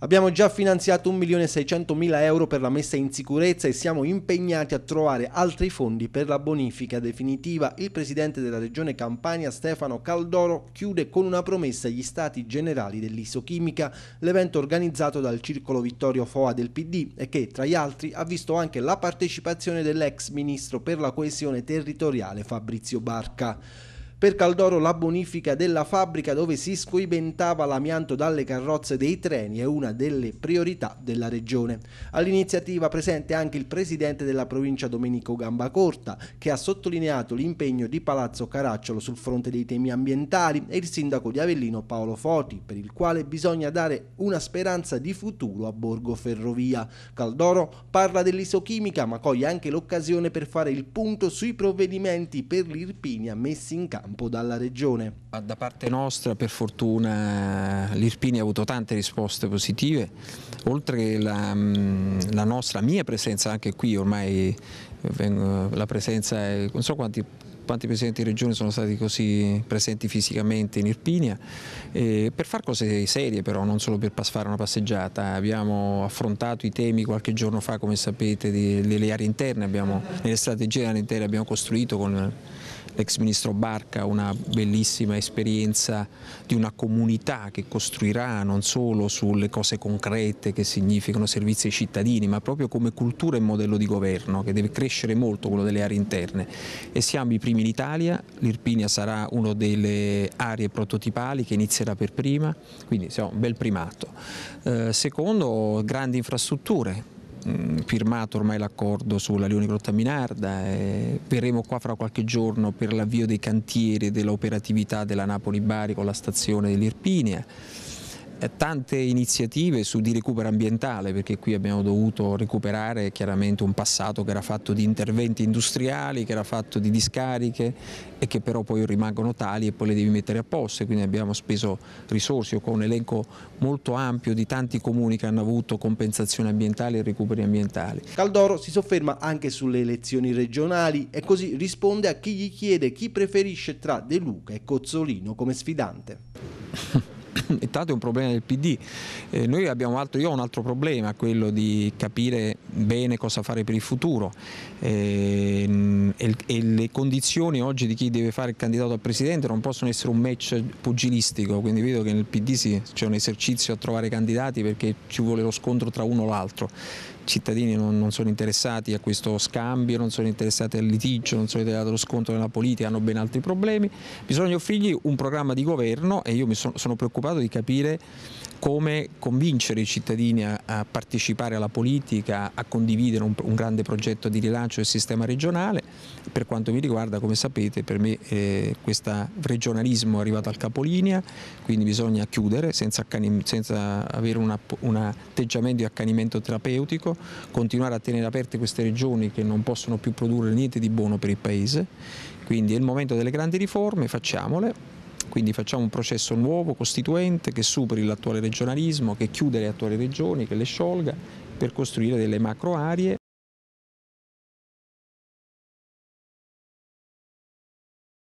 Abbiamo già finanziato 1.600.000 euro per la messa in sicurezza e siamo impegnati a trovare altri fondi per la bonifica definitiva. Il presidente della regione Campania Stefano Caldoro chiude con una promessa agli stati generali dell'isochimica, l'evento organizzato dal Circolo Vittorio Foa del PD e che tra gli altri ha visto anche la partecipazione dell'ex ministro per la coesione territoriale Fabrizio Barca. Per Caldoro la bonifica della fabbrica dove si scoibentava l'amianto dalle carrozze dei treni è una delle priorità della regione. All'iniziativa presente anche il presidente della provincia Domenico Gambacorta che ha sottolineato l'impegno di Palazzo Caracciolo sul fronte dei temi ambientali e il sindaco di Avellino Paolo Foti per il quale bisogna dare una speranza di futuro a Borgo Ferrovia. Caldoro parla dell'isochimica ma coglie anche l'occasione per fare il punto sui provvedimenti per l'Irpinia messi in campo campo, dalla regione. Ah, da parte nostra per fortuna l'Irpini ha avuto tante risposte positive, oltre che la, mm, la nostra, mia presenza anche qui ormai, eh, la presenza, non so quanti quanti presidenti di regione sono stati così presenti fisicamente in Irpinia, eh, per fare cose serie però, non solo per fare una passeggiata, abbiamo affrontato i temi qualche giorno fa come sapete delle aree interne, abbiamo, nelle strategie aree interne abbiamo costruito con l'ex ministro Barca una bellissima esperienza di una comunità che costruirà non solo sulle cose concrete che significano servizi ai cittadini, ma proprio come cultura e modello di governo che deve crescere molto quello delle aree interne e siamo i primi in Italia, l'Irpinia sarà una delle aree prototipali che inizierà per prima, quindi siamo un bel primato. Eh, secondo, grandi infrastrutture, firmato ormai l'accordo sulla Lioni Grotta Minarda, verremo qua fra qualche giorno per l'avvio dei cantieri e dell'operatività della Napoli-Bari con la stazione dell'Irpinia tante iniziative su di recupero ambientale perché qui abbiamo dovuto recuperare chiaramente un passato che era fatto di interventi industriali, che era fatto di discariche e che però poi rimangono tali e poi le devi mettere a posto quindi abbiamo speso risorse, con un elenco molto ampio di tanti comuni che hanno avuto compensazioni ambientali e recuperi ambientali. Caldoro si sofferma anche sulle elezioni regionali e così risponde a chi gli chiede chi preferisce tra De Luca e Cozzolino come sfidante. e tanto è un problema del PD. Eh, altro, io ho un altro problema, quello di capire bene cosa fare per il futuro eh, e, e, le condizioni oggi di chi deve fare il candidato a presidente non possono essere un match pugilistico, quindi vedo che nel PD sì, c'è un esercizio a trovare candidati perché ci vuole lo scontro tra uno e l'altro. I cittadini non, non, sono interessati a questo scambio, non sono interessati al litigio, non sono interessati allo scontro nella politica, hanno ben altri problemi. Bisogna offrirgli un programma di governo e io mi sono, sono preoccupato preoccupato di capire come convincere i cittadini a, a partecipare alla politica, a condividere un, un, grande progetto di rilancio del sistema regionale. Per quanto mi riguarda, come sapete, per me eh, questo regionalismo è arrivato al capolinea, quindi bisogna chiudere senza, senza avere una, un atteggiamento di accanimento terapeutico, continuare a tenere aperte queste regioni che non possono più produrre niente di buono per il Paese. Quindi è il momento delle grandi riforme, facciamole quindi facciamo un processo nuovo, costituente, che superi l'attuale regionalismo, che chiude le attuali regioni, che le sciolga per costruire delle macro aree